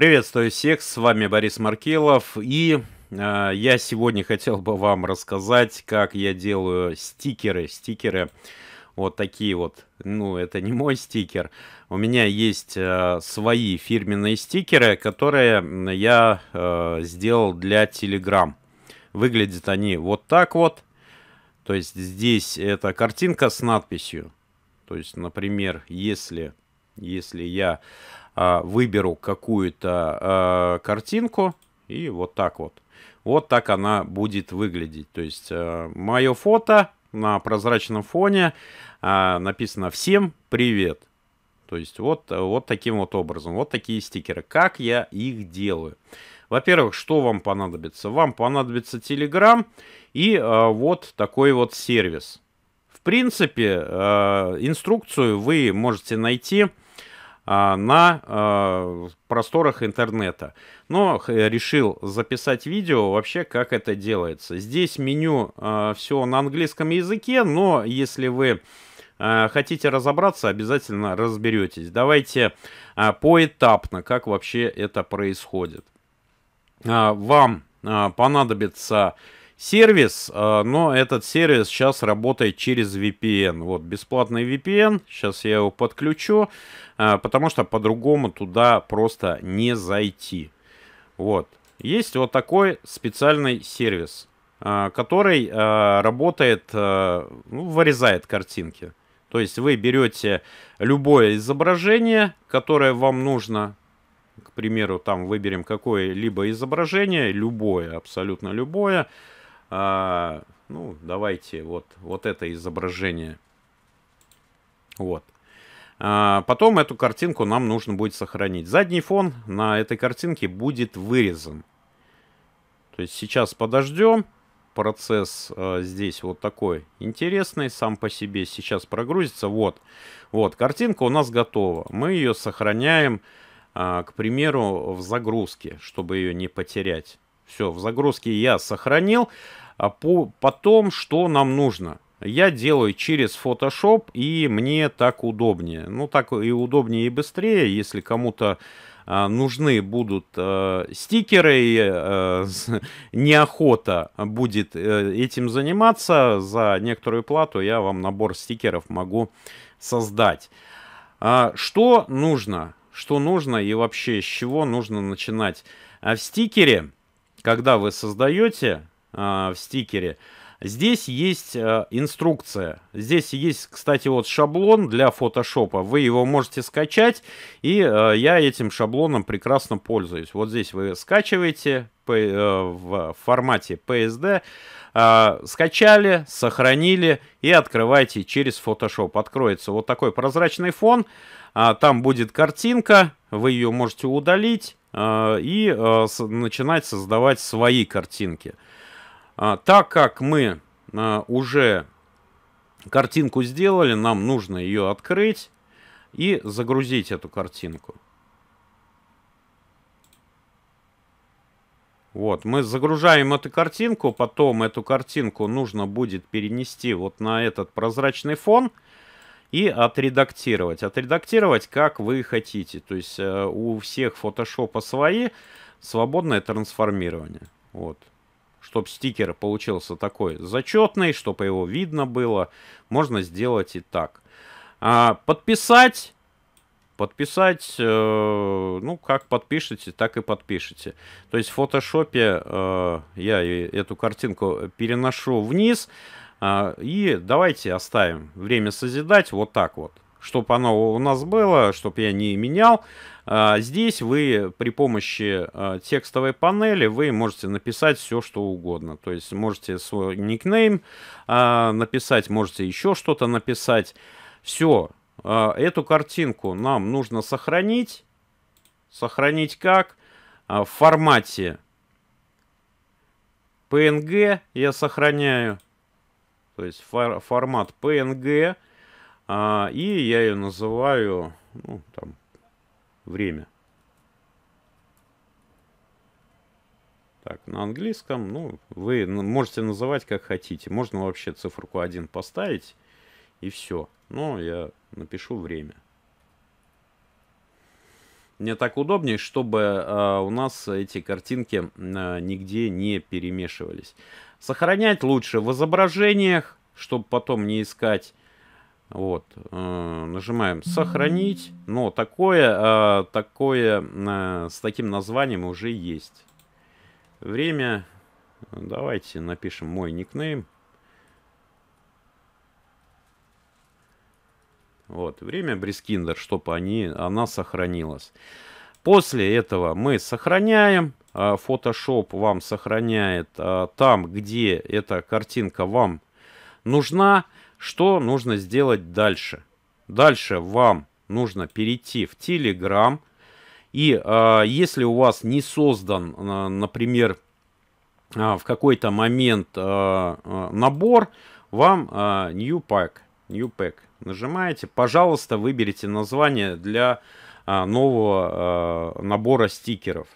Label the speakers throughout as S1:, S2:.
S1: Приветствую всех, с вами Борис Маркелов, и э, я сегодня хотел бы вам рассказать, как я делаю стикеры, стикеры вот такие вот, ну это не мой стикер, у меня есть э, свои фирменные стикеры, которые я э, сделал для Telegram. Выглядят они вот так вот, то есть здесь это картинка с надписью, то есть, например, если, если я а, выберу какую-то а, картинку и вот так вот. Вот так она будет выглядеть. То есть э, мое фото на прозрачном фоне а, написано «Всем привет». То есть вот, вот таким вот образом, вот такие стикеры. Как я их делаю? Во-первых, что вам понадобится? Вам понадобится Telegram и э, вот такой вот сервис. В принципе, э, инструкцию вы можете найти а, на а, просторах интернета. Но э, решил записать видео вообще, как это делается. Здесь меню а, все на английском языке, но если вы хотите разобраться, обязательно разберетесь. Давайте поэтапно, как вообще это происходит. Вам понадобится сервис, а, но этот сервис сейчас работает через VPN. Вот бесплатный VPN, сейчас я его подключу, а, потому что по-другому туда просто не зайти. Вот. Есть вот такой специальный сервис, а, который работает, ну, вырезает картинки. То есть вы берете любое изображение, которое вам нужно, к примеру, там выберем какое-либо изображение, любое, абсолютно любое, а, ну, давайте вот, вот это изображение. Вот. А, потом эту картинку нам нужно будет сохранить. Задний фон на этой картинке будет вырезан. То есть сейчас подождем. Процесс э, здесь вот такой интересный сам по себе. Сейчас прогрузится. Вот. Вот, картинка у нас готова. Мы ее сохраняем, э, к примеру, в загрузке, чтобы ее не потерять. Все, в загрузке я сохранил. А, по, по том, что нам нужно. Я делаю через Photoshop, и мне так удобнее. Ну, так и удобнее, и быстрее, если кому-то а, нужны будут э, стикеры, э, неохота будет э, этим заниматься, за некоторую плату я вам набор стикеров могу создать. А, что нужно? Что нужно и вообще с чего нужно начинать? А в стикере, когда вы создаете Э, в стикере. Здесь есть э, инструкция. Здесь есть, кстати, вот шаблон для фотошопа. Вы его можете скачать, и э, я этим шаблоном прекрасно пользуюсь. Вот здесь вы скачиваете в формате PSD, скачали, сохранили и открываете через Photoshop. Откроется вот такой прозрачный фон, а, там будет картинка, вы ее можете удалить и начинать создавать свои картинки. А, так как мы а, уже картинку сделали, нам нужно ее открыть и загрузить эту картинку. Вот, мы загружаем эту картинку, потом эту картинку нужно будет перенести вот на этот прозрачный фон и отредактировать. Отредактировать как вы хотите, то есть э, у всех фотошопа свои, свободное трансформирование. Вот чтобы стикер получился такой зачетный, чтобы его видно было. Можно сделать и так. А, подписать. Подписать, э, ну, как подпишете, так и подпишите. То есть в фотошопе э, я эту картинку переношу вниз. Э, и давайте оставим время созидать вот так вот чтобы оно у нас было, чтобы я не менял. А, здесь вы при помощи а, текстовой панели вы можете написать все, что угодно. То есть можете свой никнейм а, написать, можете еще что-то написать. Все, эту картинку нам нужно сохранить. Сохранить как? В формате PNG я сохраняю. То есть фор формат PNG. А, и я ее называю, ну, там, время. Так, на английском, ну, вы можете называть как хотите. Можно вообще циферку 1 поставить, и все. Но я напишу время. Мне так удобнее, чтобы э, у нас эти картинки э, нигде не перемешивались. Сохранять лучше в изображениях, чтобы потом не искать вот, э, нажимаем сохранить, но такое, э, такое э, с таким названием уже есть. Время, давайте напишем мой никнейм. Вот, время Брискиндер, чтобы они, она сохранилась. После этого мы сохраняем. Photoshop вам сохраняет там, где эта картинка вам нужна. Что нужно сделать дальше? Дальше вам нужно перейти в Telegram. И э, если у вас не создан, э, например, э, в какой-то момент э, э, набор, вам э, New Pack. New Pack. Нажимаете, пожалуйста, выберите название для э, нового э, набора стикеров.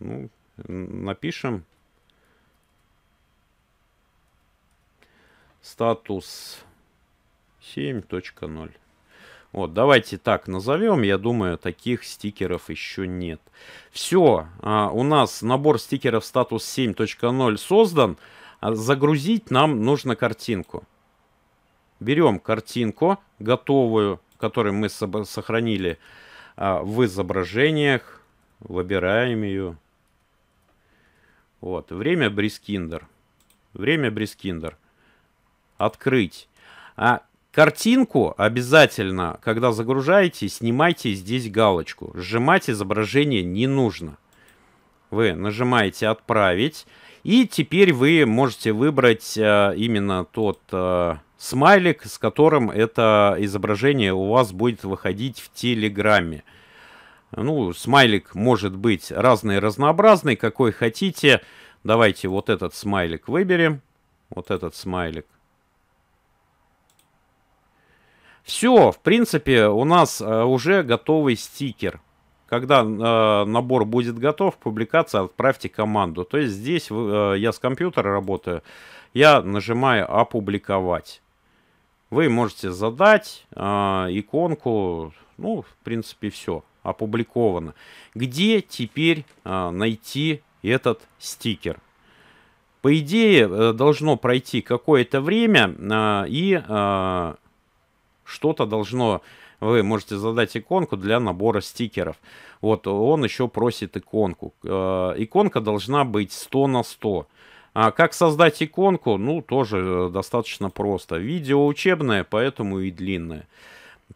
S1: Ну, напишем статус 7.0. Вот, давайте так назовем. Я думаю, таких стикеров еще нет. Все, а, у нас набор стикеров статус 7.0 создан. А загрузить нам нужно картинку. Берем картинку готовую, которую мы сохранили а, в изображениях. Выбираем ее. Вот, время Брискиндер. Время Брискиндер открыть. А картинку обязательно, когда загружаете, снимайте здесь галочку. Сжимать изображение не нужно. Вы нажимаете «Отправить». И теперь вы можете выбрать э, именно тот э, смайлик, с которым это изображение у вас будет выходить в Телеграме. Ну, смайлик может быть разный, разнообразный, какой хотите. Давайте вот этот смайлик выберем. Вот этот смайлик. Все, в принципе, у нас э, уже готовый стикер. Когда э, набор будет готов, публикация, отправьте команду. То есть здесь э, я с компьютера работаю, я нажимаю «Опубликовать». Вы можете задать э, иконку, ну, в принципе, все опубликовано. Где теперь э, найти этот стикер? По идее, э, должно пройти какое-то время, э, и э, что-то должно... Вы можете задать иконку для набора стикеров. Вот он еще просит иконку. Э, иконка должна быть 100 на 100. А как создать иконку? Ну, тоже э, достаточно просто. Видео учебное, поэтому и длинное.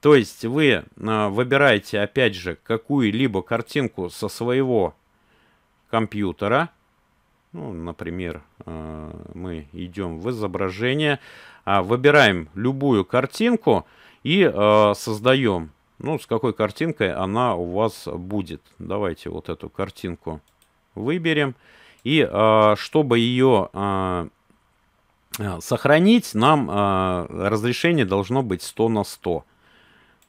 S1: То есть вы э, выбираете, опять же, какую-либо картинку со своего компьютера. Ну, например, мы идем в изображение, а выбираем любую картинку, и э, создаем. Ну, с какой картинкой она у вас будет. Давайте вот эту картинку выберем. И э, чтобы ее э, э, сохранить, нам э, разрешение должно быть 100 на 100.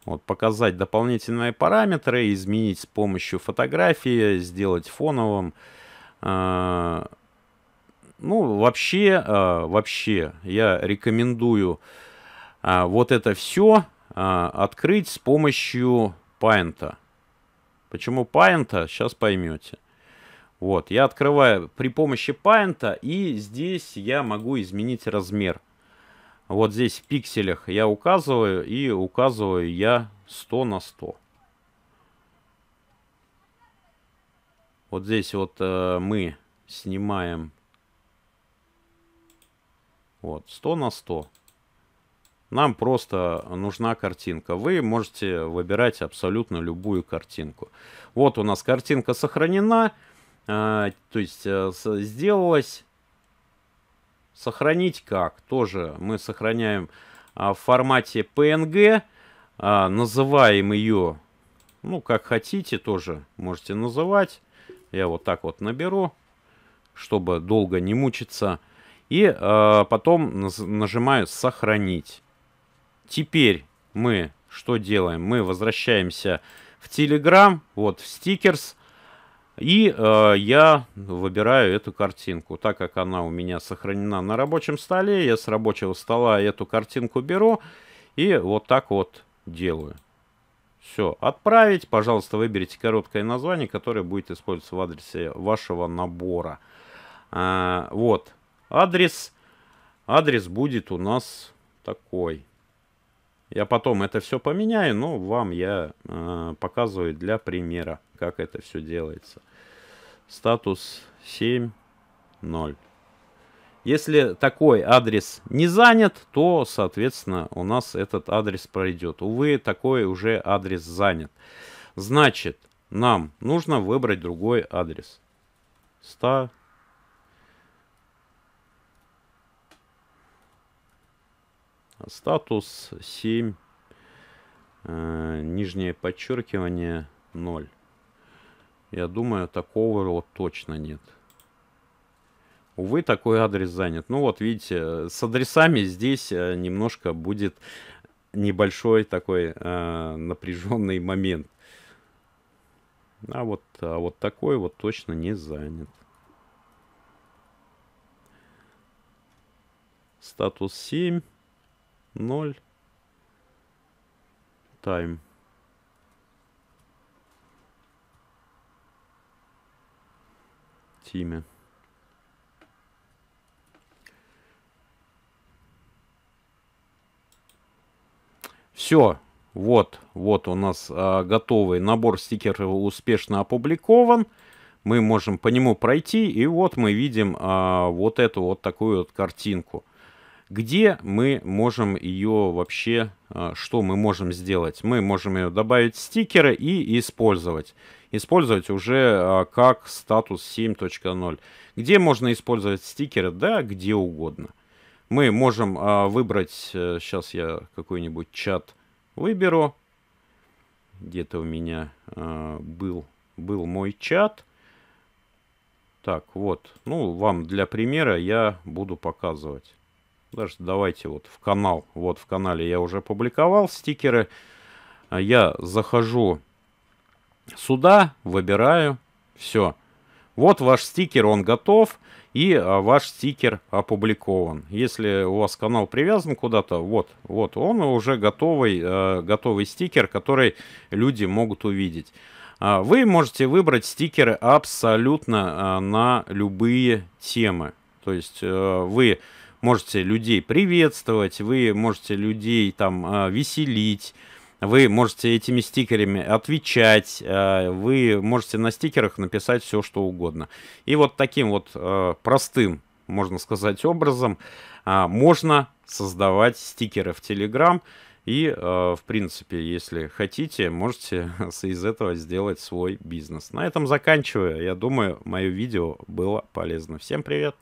S1: Вот, показать дополнительные параметры, изменить с помощью фотографии, сделать фоновым. Э, ну, вообще, э, вообще я рекомендую а, вот это все а, открыть с помощью Paint. Почему Paint? Сейчас поймете. Вот, я открываю при помощи Paint, и здесь я могу изменить размер. Вот здесь в пикселях я указываю, и указываю я 100 на 100. Вот здесь вот э, мы снимаем вот 100 на 100. Нам просто нужна картинка. Вы можете выбирать абсолютно любую картинку. Вот у нас картинка сохранена, э, то есть э, сделалось Сохранить как? Тоже мы сохраняем а, в формате PNG, а, называем ее, ну, как хотите тоже можете называть. Я вот так вот наберу, чтобы долго не мучиться. И э, потом нажимаю «Сохранить». Теперь мы что делаем? Мы возвращаемся в Telegram, вот в Stickers, и э, я выбираю эту картинку. Так как она у меня сохранена на рабочем столе, я с рабочего стола эту картинку беру и вот так вот делаю. Все, отправить. Пожалуйста, выберите короткое название, которое будет использоваться в адресе вашего набора. А, вот, адрес, адрес будет у нас такой. Я потом это все поменяю, но вам я э, показываю для примера, как это все делается. Статус 7.0. Если такой адрес не занят, то, соответственно, у нас этот адрес пройдет. Увы, такой уже адрес занят. Значит, нам нужно выбрать другой адрес. 100 Статус 7, э, нижнее подчеркивание 0. Я думаю, такого вот точно нет. Увы, такой адрес занят. Ну вот, видите, с адресами здесь э, немножко будет небольшой такой э, напряженный момент. А вот, а вот такой вот точно не занят. Статус 7. 0. time Тиме. Все, вот, вот у нас а, готовый набор стикеров успешно опубликован. Мы можем по нему пройти, и вот мы видим а, вот эту вот такую вот картинку. Где мы можем ее вообще, а, что мы можем сделать? Мы можем ее добавить в стикеры и использовать. Использовать уже а, как статус 7.0. Где можно использовать стикеры? Да, где угодно. Мы можем а, выбрать, э, сейчас я какой-нибудь чат выберу. Где-то у меня был, был мой чат. Так, вот. Ну, вам для примера я буду показывать. Даже давайте вот в канал. Вот в канале я уже публиковал стикеры. Я захожу сюда, выбираю. Все. Вот ваш стикер, он готов. И а, ваш стикер опубликован. Если у вас канал привязан куда-то, вот, вот он уже готовый, э, готовый стикер, который люди могут увидеть. А, вы можете выбрать стикеры абсолютно э, на любые темы. То есть э, вы можете людей приветствовать, вы можете людей там а, веселить, вы можете этими стикерами отвечать, а, вы можете на стикерах написать все, что угодно. И вот таким вот а, простым, можно сказать, образом можно создавать стикеры в Telegram. И, в принципе, если хотите, можете из этого сделать свой бизнес. На этом заканчиваю. Я думаю, мое видео было полезно. Всем привет!